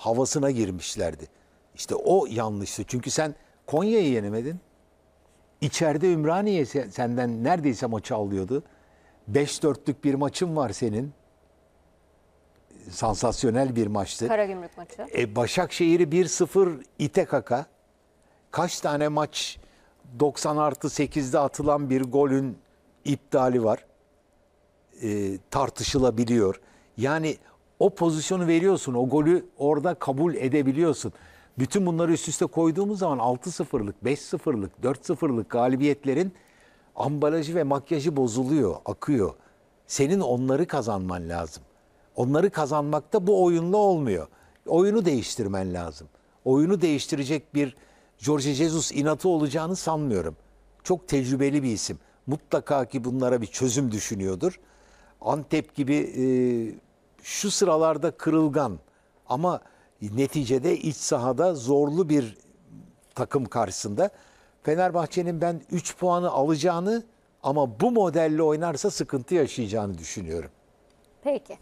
havasına girmişlerdi. İşte o yanlıştı. Çünkü sen Konya'yı yenemedin. İçeride Ümraniye senden neredeyse maçı alıyordu. 5-4'lük bir maçın var senin. Sansasyonel bir maçtı. Karagümrük maçı. E, Başakşehir'i 1-0 ite kaka. Kaç tane maç 90 artı 8'de atılan bir golün iptali var. E, tartışılabiliyor. Yani o pozisyonu veriyorsun. O golü orada kabul edebiliyorsun. Bütün bunları üst üste koyduğumuz zaman 6-0'lık, 5-0'lık, 4-0'lık galibiyetlerin ambalajı ve makyajı bozuluyor, akıyor. Senin onları kazanman lazım. Onları kazanmak da bu oyunla olmuyor. Oyunu değiştirmen lazım. Oyunu değiştirecek bir Jorge Jesus inatı olacağını sanmıyorum. Çok tecrübeli bir isim. Mutlaka ki bunlara bir çözüm düşünüyordur. Antep gibi e, şu sıralarda kırılgan ama neticede iç sahada zorlu bir takım karşısında Fenerbahçe'nin ben 3 puanı alacağını ama bu modelle oynarsa sıkıntı yaşayacağını düşünüyorum. Peki.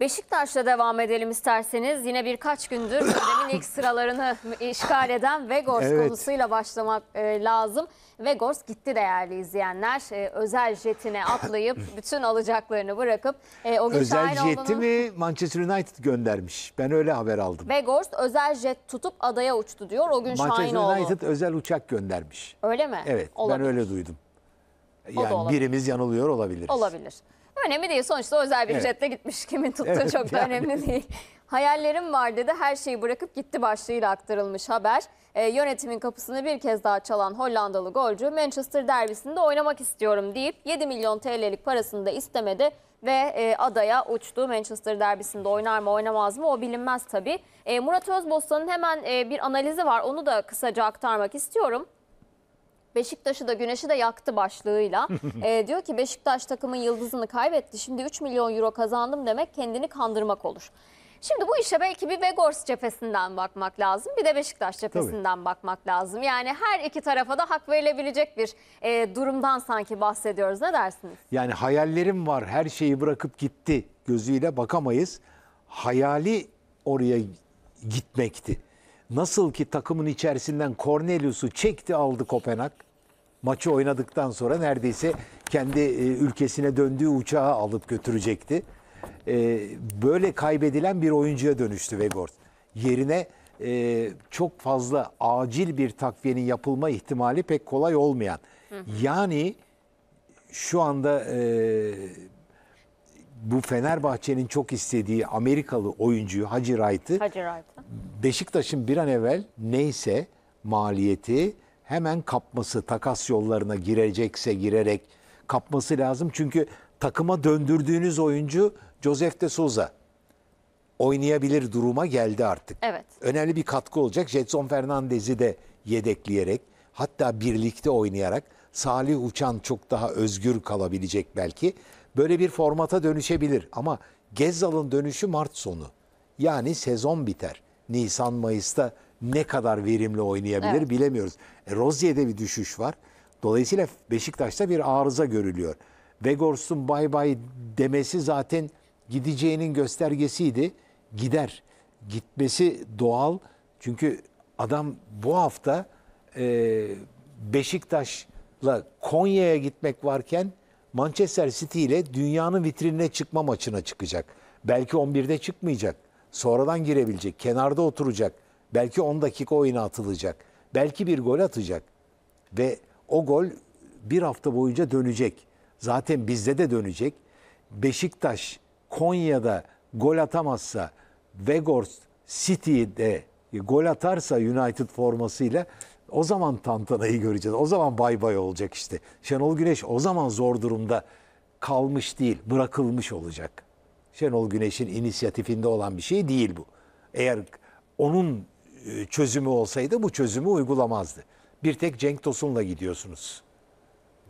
Beşiktaş'la devam edelim isterseniz. Yine birkaç gündür gündemin ilk sıralarını işgal eden Vegors evet. konusuyla başlamak e, lazım. Vegors gitti değerli izleyenler. E, özel jetine atlayıp bütün alacaklarını bırakıp e, o Özel jeti mi Manchester United göndermiş. Ben öyle haber aldım. Vegors özel jet tutup adaya uçtu diyor. O gün Manchester Şahinoğlu. Manchester United özel uçak göndermiş. Öyle mi? Evet. Olabilir. Ben öyle duydum. Yani birimiz yanılıyor olabiliriz. Olabilir. Önemli değil sonuçta özel bir Evet. jetle gitmiş kimin tuttuğu Evet, çok da yani. önemli değil. Hayallerim var dedi her şeyi bırakıp gitti başlığıyla aktarılmış haber. Ee, yönetimin kapısını bir kez daha çalan Hollandalı golcü Manchester derbisinde oynamak istiyorum deyip 7 milyon TL'lik parasını da istemedi ve e, adaya uçtu. Manchester derbisinde oynar mı oynamaz mı o bilinmez tabii. E, Murat Özbostan'ın hemen e, bir analizi var onu da kısaca aktarmak istiyorum. Beşiktaş'ı da güneşi de yaktı başlığıyla. e, diyor ki Beşiktaş takımın yıldızını kaybetti. Şimdi 3 milyon euro kazandım demek kendini kandırmak olur. Şimdi bu işe belki bir Vegors cephesinden bakmak lazım. Bir de Beşiktaş cephesinden Tabii. bakmak lazım. Yani her iki tarafa da hak verilebilecek bir e, durumdan sanki bahsediyoruz. Ne dersiniz? Yani hayallerim var her şeyi bırakıp gitti gözüyle bakamayız. Hayali oraya gitmekti. Nasıl ki takımın içerisinden Cornelius'u çekti aldı Kopenhag. Maçı oynadıktan sonra neredeyse kendi e, ülkesine döndüğü uçağı alıp götürecekti. E, böyle kaybedilen bir oyuncuya dönüştü Vegort. Yerine e, çok fazla acil bir takviyenin yapılma ihtimali pek kolay olmayan. Yani şu anda bu Fenerbahçe'nin çok istediği Amerikalı oyuncuyu Hacı Wright'ı Wright. Beşiktaş'ın bir an evvel neyse maliyeti hemen kapması, takas yollarına girecekse girerek kapması lazım. Çünkü takıma döndürdüğünüz oyuncu Josef de Souza oynayabilir duruma geldi artık. Evet. Önemli bir katkı olacak. Jetson Fernandez'i de yedekleyerek hatta birlikte oynayarak Salih Uçan çok daha özgür kalabilecek belki. Böyle bir formata dönüşebilir ama Gezzal'ın dönüşü Mart sonu. Yani sezon biter. Nisan, Mayıs'ta ne kadar verimli oynayabilir evet. bilemiyoruz. E, Rozier'de bir düşüş var. Dolayısıyla Beşiktaş'ta bir arıza görülüyor. Vegors'un bay bay demesi zaten gideceğinin göstergesiydi. Gider. Gitmesi doğal. Çünkü adam bu hafta e, Beşiktaş'la Konya'ya gitmek varken Manchester City ile dünyanın vitrinine çıkma maçına çıkacak. Belki 11'de çıkmayacak. Sonradan girebilecek, kenarda oturacak. Belki 10 dakika oyuna atılacak. Belki bir gol atacak. Ve o gol bir hafta boyunca dönecek. Zaten bizde de dönecek. Beşiktaş Konya'da gol atamazsa Vegors City'de gol atarsa United formasıyla o zaman tantanayı göreceğiz. O zaman bay bay olacak işte. Şenol Güneş o zaman zor durumda kalmış değil, bırakılmış olacak. Şenol Güneş'in inisiyatifinde olan bir şey değil bu. Eğer onun e, çözümü olsaydı bu çözümü uygulamazdı. Bir tek Cenk Tosun'la gidiyorsunuz.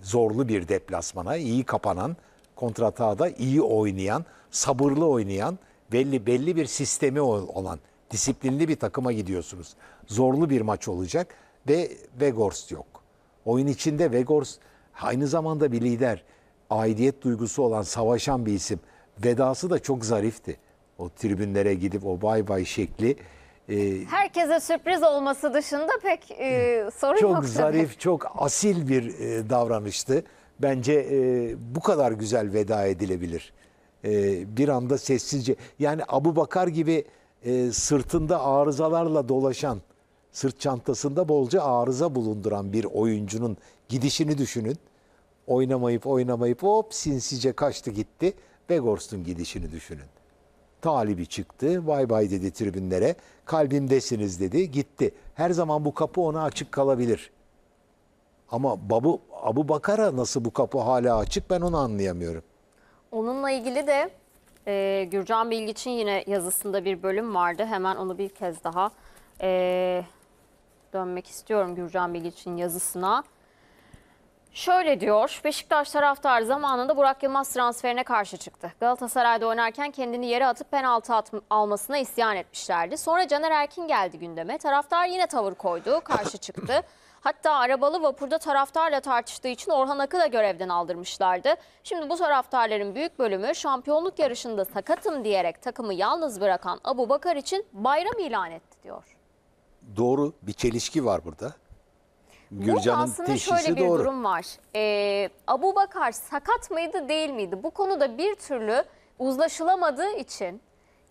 Zorlu bir deplasmana, iyi kapanan, kontratağa iyi oynayan, sabırlı oynayan, belli belli bir sistemi olan, disiplinli bir takıma gidiyorsunuz. Zorlu bir maç olacak ve Vegors yok. Oyun içinde Vegors aynı zamanda bir lider, aidiyet duygusu olan, savaşan bir isim vedası da çok zarifti. O tribünlere gidip o bay bay şekli. E, Herkese sürpriz olması dışında pek e, sorun yok. Çok zarif, çok asil bir e, davranıştı. Bence e, bu kadar güzel veda edilebilir. E, bir anda sessizce. Yani Abu Bakar gibi e, sırtında arızalarla dolaşan, sırt çantasında bolca arıza bulunduran bir oyuncunun gidişini düşünün. Oynamayıp oynamayıp hop sinsice kaçtı gitti. Begors'un gidişini düşünün. Talibi çıktı, bay bay dedi tribünlere, kalbimdesiniz dedi, gitti. Her zaman bu kapı ona açık kalabilir. Ama Babu, Abu Bakar'a nasıl bu kapı hala açık ben onu anlayamıyorum. Onunla ilgili de e, Gürcan Bilgiç'in yine yazısında bir bölüm vardı. Hemen onu bir kez daha e, dönmek istiyorum Gürcan Bilgiç'in yazısına. Şöyle diyor, Beşiktaş taraftarı zamanında Burak Yılmaz transferine karşı çıktı. Galatasaray'da oynarken kendini yere atıp penaltı at almasına isyan etmişlerdi. Sonra Caner Erkin geldi gündeme. Taraftar yine tavır koydu, karşı çıktı. Hatta arabalı vapurda taraftarla tartıştığı için Orhan Ak'ı da görevden aldırmışlardı. Şimdi bu taraftarların büyük bölümü şampiyonluk yarışında sakatım diyerek takımı yalnız bırakan Abu Bakar için bayram ilan etti diyor. Doğru bir çelişki var burada. Gürcan'ın aslında şöyle bir doğru. durum var. Ee, Abu Bakar sakat mıydı değil miydi? Bu konuda bir türlü uzlaşılamadığı için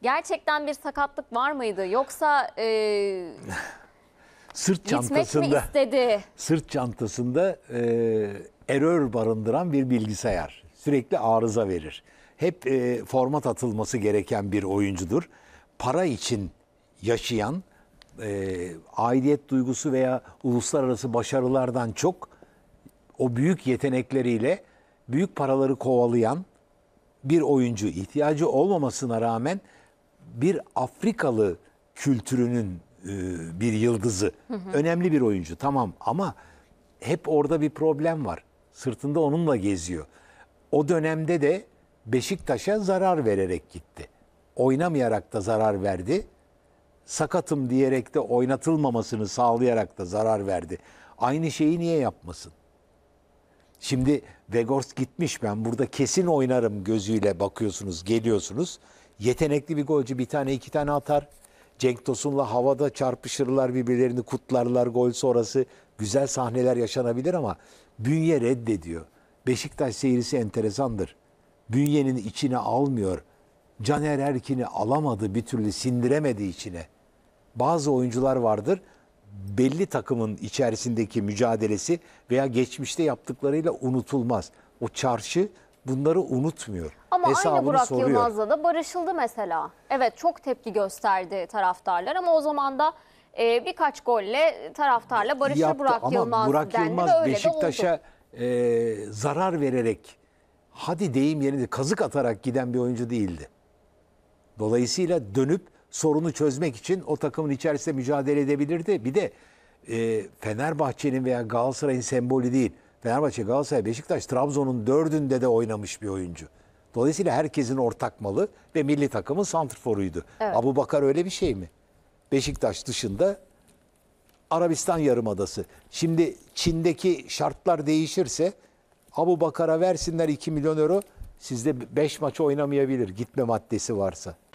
gerçekten bir sakatlık var mıydı? Yoksa e, sırt çantasında, gitmek mi istedi? Sırt çantasında e, error barındıran bir bilgisayar. Sürekli arıza verir. Hep e, format atılması gereken bir oyuncudur. Para için yaşayan e, aidiyet duygusu veya uluslararası başarılardan çok o büyük yetenekleriyle büyük paraları kovalayan bir oyuncu ihtiyacı olmamasına rağmen bir Afrikalı kültürünün e, bir yıldızı. Hı hı. Önemli bir oyuncu tamam ama hep orada bir problem var. Sırtında onunla geziyor. O dönemde de Beşiktaş'a zarar vererek gitti. Oynamayarak da zarar verdi sakatım diyerek de oynatılmamasını sağlayarak da zarar verdi. Aynı şeyi niye yapmasın? Şimdi Vegors gitmiş ben burada kesin oynarım gözüyle bakıyorsunuz geliyorsunuz. Yetenekli bir golcü bir tane iki tane atar. Cenk Tosun'la havada çarpışırlar birbirlerini kutlarlar gol sonrası. Güzel sahneler yaşanabilir ama bünye reddediyor. Beşiktaş seyrisi enteresandır. Bünyenin içine almıyor. Caner Erkin'i alamadı bir türlü sindiremedi içine bazı oyuncular vardır belli takımın içerisindeki mücadelesi veya geçmişte yaptıklarıyla unutulmaz. O çarşı bunları unutmuyor. Ama Hesabını aynı Burak soruyor. Yılmaz'la da barışıldı mesela. Evet çok tepki gösterdi taraftarlar ama o zaman da e, birkaç golle taraftarla barışır Yaptı, Burak ama Yılmaz Burak dendi Yılmaz ve öyle Beşiktaş'a e, zarar vererek hadi deyim yerinde kazık atarak giden bir oyuncu değildi. Dolayısıyla dönüp sorunu çözmek için o takımın içerisinde mücadele edebilirdi. Bir de e, Fenerbahçe'nin veya Galatasaray'ın sembolü değil. Fenerbahçe, Galatasaray, Beşiktaş, Trabzon'un dördünde de oynamış bir oyuncu. Dolayısıyla herkesin ortak malı ve milli takımın santrforuydu. Evet. Abu Bakar öyle bir şey mi? Beşiktaş dışında Arabistan Yarımadası. Şimdi Çin'deki şartlar değişirse Abu Bakar'a versinler 2 milyon euro. Sizde 5 maç oynamayabilir gitme maddesi varsa.